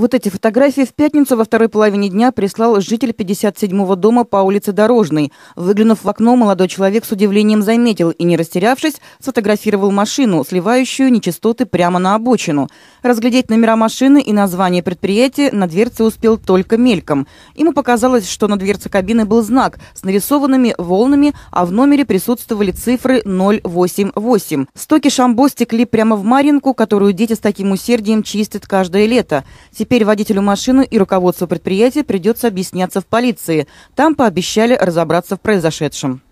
Вот эти фотографии в пятницу во второй половине дня прислал житель 57-го дома по улице Дорожной. Выглянув в окно, молодой человек с удивлением заметил и, не растерявшись, сфотографировал машину, сливающую нечистоты прямо на обочину. Разглядеть номера машины и название предприятия на дверце успел только мельком. Ему показалось, что на дверце кабины был знак с нарисованными волнами, а в номере присутствовали цифры 088. Стоки Шамбо стекли прямо в Маринку, которую дети с таким усердием чистят каждое лето. Теперь Теперь водителю машины и руководству предприятия придется объясняться в полиции. Там пообещали разобраться в произошедшем.